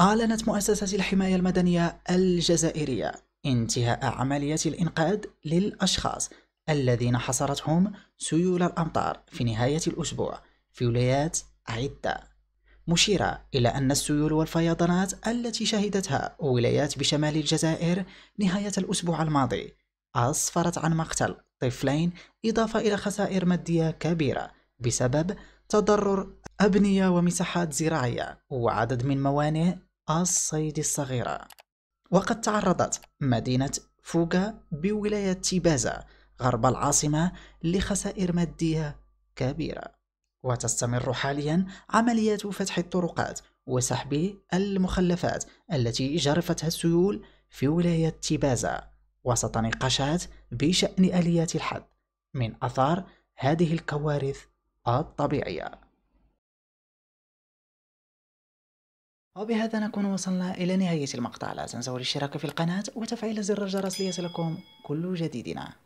أعلنت مؤسسة الحماية المدنية الجزائرية انتهاء عملية الإنقاذ للأشخاص الذين حصرتهم سيول الأمطار في نهاية الأسبوع في ولايات عدة مشيرة إلى أن السيول والفيضانات التي شهدتها ولايات بشمال الجزائر نهاية الأسبوع الماضي أسفرت عن مقتل طفلين إضافة إلى خسائر مادية كبيرة بسبب تضرر أبنية ومساحات زراعية وعدد من موانئ الصيد الصغيرة وقد تعرضت مدينة فوكا بولاية تيبازا غرب العاصمة لخسائر مادية كبيرة وتستمر حاليا عمليات فتح الطرقات وسحب المخلفات التي جرفتها السيول في ولاية تيبازا وسط نقاشات بشأن آليات الحد من أثار هذه الكوارث الطبيعية وبهذا نكون وصلنا إلى نهاية المقطع لا تنسوا الاشتراك في القناة وتفعيل زر الجرس ليصلكم كل جديدنا